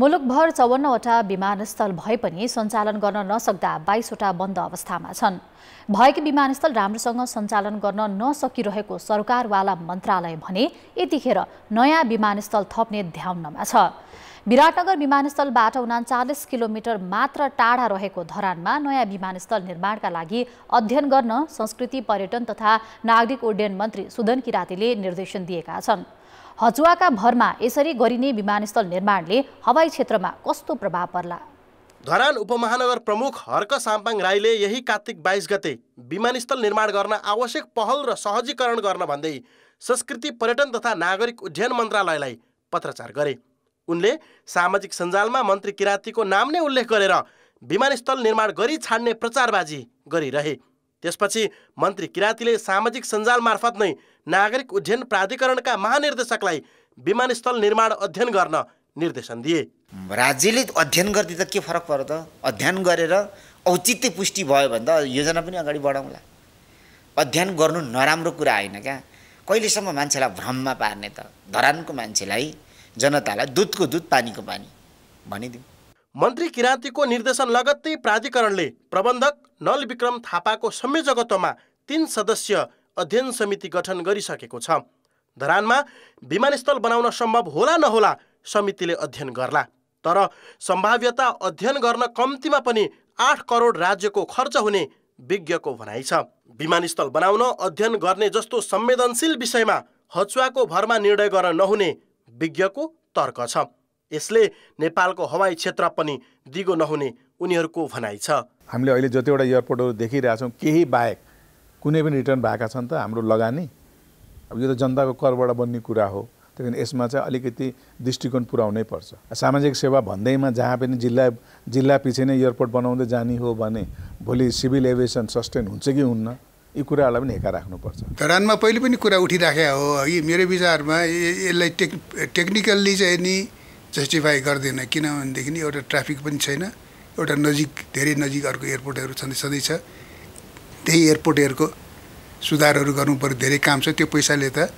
मुलुकभर चौवन्नवटा विमानस्थल भए पनि सञ्चालन गर्न नसक्दा बाइसवटा बन्द अवस्थामा छन् भएकी विमानस्थल राम्रोसँग सञ्चालन गर्न नसकिरहेको सरकारवाला मन्त्रालय भने यतिखेर नयाँ विमानस्थल थप्ने ध्याउनमा छ विराटनगर विमानस्थलबाट उनाचालिस किलोमिटर मात्र टाढा रहेको धरानमा नयाँ विमानस्थल निर्माणका लागि अध्ययन गर्न संस्कृति पर्यटन तथा नागरिक उड्डयन मन्त्री सुदन किरातीले निर्देशन दिएका छन् हजुवाका भरमा यसरी गरिने विमानस्थल निर्माणले हवाई क्षेत्रमा कस्तो प्रभाव पर्ला धरान उपमहानगर प्रमुख हर्क साम्पाङ राईले यही कार्तिक बाइस गते विमानस्थल निर्माण गर्न आवश्यक पहल र सहजीकरण गर्न भन्दै संस्कृति पर्यटन तथा नागरिक उड्डयन मन्त्रालयलाई पत्रचार गरे उनले सामाजिक सञ्जालमा मन्त्री किराँतीको नाम नै उल्लेख गरेर विमानस्थल निर्माण गरी छाड्ने प्रचारबाजी गरिरहे त्यसपछि मन्त्री किराँतीले सामाजिक सञ्जाल मार्फत नै नागरिक उड्डयन प्राधिकरणका महानिर्देशकलाई विमानस्थल निर्माण अध्ययन गर्न निर्देशन दिए राज्यले अध्ययन त के फरक पर्यो त अध्ययन गरेर औचित्य पुष्टि भयो भने त योजना पनि अगाडि बढाउँला अध्ययन गर्नु नराम्रो कुरा होइन क्या कहिलेसम्म मान्छेलाई भ्रममा पार्ने त धरानको मान्छेलाई जनतालाई दुधको दुध पानीको पानी भनिदिउँ मन्त्री किराँतीको निर्देशन लगत्तै प्राधिकरणले प्रबन्धक नल विक्रम थापाको संयोजकत्वमा तीन सदस्य अध्ययन समिति गठन गरिसकेको छ धरानमा विमानस्थल बनाउन सम्भव होला नहोला समितिले अध्ययन गर्ला तर सम्भाव्यता अध्ययन गर्न कम्तीमा पनि आठ करोड राज्यको खर्च हुने विज्ञको भनाइ छ विमानस्थल बनाउन अध्ययन गर्ने जस्तो संवेदनशील विषयमा हचुवाको भरमा निर्णय गर्न नहुने विज्ञको तर्क छ यसले नेपालको हवाई क्षेत्र पनि दिगो नहुने उनीहरूको भनाइ छ हामीले अहिले जतिवटा एयरपोर्टहरू देखिरहेछौँ केही बाहेक कुनै पनि रिटर्न भएका छन् त हाम्रो लगानी अब यो त जनताको करबाट बन्ने कुरा हो त्यही यसमा चाहिँ अलिकति दृष्टिकोण पुर्याउनै पर्छ सामाजिक सेवा भन्दैमा जहाँ पनि जिल्ला जिल्ला पछि नै एयरपोर्ट बनाउँदै जाने हो भने भोलि सिभिल एभिएसन सस्टेन हुन्छ कि हुन्न यी कुराहरूलाई पनि हेका राख्नुपर्छ धरानमा पहिले पनि कुरा उठिराखेका हो अघि मेरो विचारमा यसलाई टेक् टेक्निकल्ली चाहिँ नि जस्टिफाई गर्दैन किनभनेदेखि एउटा ट्राफिक पनि छैन एउटा नजिक धेरै नजिक अर्को एयरपोर्टहरू छँदै सधैँ छ त्यही एयरपोर्टहरूको सुधारहरू गर्नु पऱ्यो धेरै काम छ त्यो पैसाले त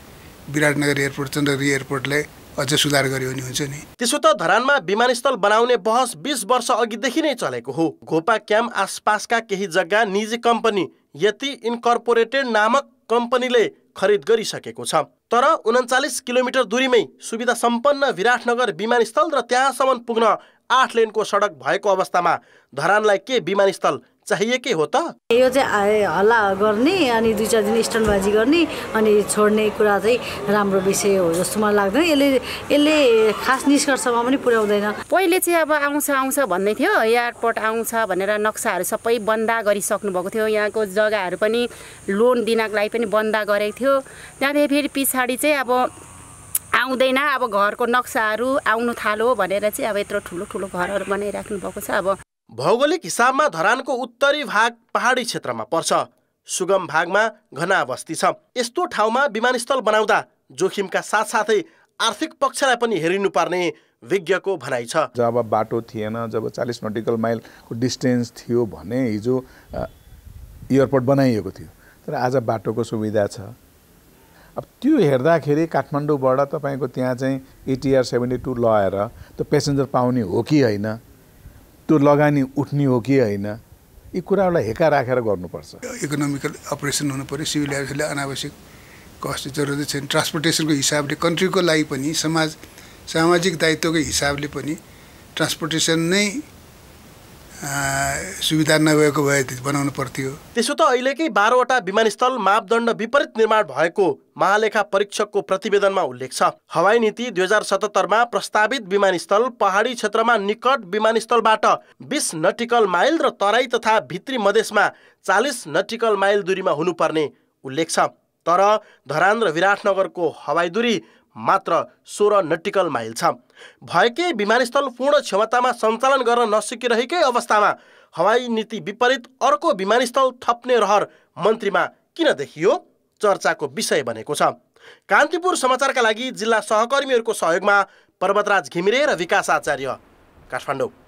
विराटनगर एयरपोर्ट चन्द्ररी एयरपोर्टलाई अझ सुधार गर्यो भने हुन्छ नि त्यसो त धरानमा विमानस्थल बनाउने बहस बिस वर्ष अघिदेखि नै चलेको हो घोपा क्याम्प आसपासका केही जग्गा निजी कम्पनी यति इन्कर्पोरेटेड नामक कम्पनीले खरिद गरिसकेको छ तर उन्चालिस किलोमिटर दूरीमै सुविधा सम्पन्न विराटनगर विमानस्थल र त्यहाँसम्म पुग्न आठ लेनको सडक भएको अवस्थामा धरानलाई के विमानस्थल चाहिएकै हो त यो चाहिँ हल्ला गर्ने अनि दुई चार दिन स्टनबाजी गर्ने अनि छोड्ने कुरा चाहिँ राम्रो विषय हो जस्तो मलाई लाग्दैन यसले यसले खास निष्कर्षमा पनि पुर्याउँदैन पहिले चाहिँ अब आउँछ आउँछ भन्दै थियो एयरपोर्ट आउँछ भनेर नक्साहरू सबै बन्द गरिसक्नु भएको थियो यहाँको जग्गाहरू पनि लोन दिनको लागि पनि बन्द गरेको थियो त्यहाँदेखि फेरि पछाडि चाहिँ अब आउँदैन अब घरको नक्साहरू आउनु थालो भनेर चाहिँ अब यत्रो ठुलो ठुलो घरहरू बनाइराख्नु भएको छ अब भौगोलिक हिसाबमा धरानको उत्तरी भाग पहाडी क्षेत्रमा पर्छ सुगम भागमा घना बस्ती छ यस्तो ठाउँमा विमानस्थल बनाउँदा जोखिमका साथसाथै आर्थिक पक्षलाई पनि हेरिनुपर्ने विज्ञको भनाइ छ जब बाटो थिएन जब चालिस नटिकल माइलको डिस्टेन्स थियो भने हिजो एयरपोर्ट बनाइएको थियो तर आज बाटोको सुविधा छ अब त्यो हेर्दाखेरि काठमाडौँबाट तपाईँको त्यहाँ चाहिँ एटिआर सेभेन्टी टू लगाएर त्यो पेसेन्जर पाउने हो कि होइन त्यो लगानी उठ्ने हो कि होइन यी कुराहरूलाई हेका राखेर गर्नुपर्छ इकोनोमिकल अपरेसन हुनु पऱ्यो सिभिल एयरफेयरले अनावश्यक कस्ट जरुरी छैन ट्रान्सपोर्टेसनको हिसाबले कन्ट्रीको लागि पनि समाज सामाजिक दायित्वको हिसाबले पनि ट्रान्सपोर्टेसन नै सुविधा नभएको भए बनाउनु पर्थ्यो त्यसो त अहिलेकै बाह्रवटा विमानस्थल मापदण्ड विपरीत निर्माण भएको महालेखा परीक्षकको प्रतिवेदनमा उल्लेख छ हवाई नीति दुई हजार सतहत्तरमा प्रस्तावित विमानस्थल पहाडी क्षेत्रमा निकट विमानस्थलबाट बिस नटिकल माइल र तराई तथा भित्री मधेसमा चालिस नटिकल माइल दूरीमा हुनुपर्ने उल्लेख छ तर धरान र विराटनगरको हवाई दूरी मात्र सोह्र नटिकल माइल छ भएकै विमानस्थल पूर्ण क्षमतामा सञ्चालन गर्न नसकिरहेकै अवस्थामा हवाई नीति विपरीत अर्को विमानस्थल थप्ने रहर मन्त्रीमा किन देखियो चर्चाको विषय बनेको छ कान्तिपुर समाचारका लागि जिल्ला सहकर्मीहरूको सहयोगमा पर्वतराज घिमिरे र विकास आचार्य काठमाडौँ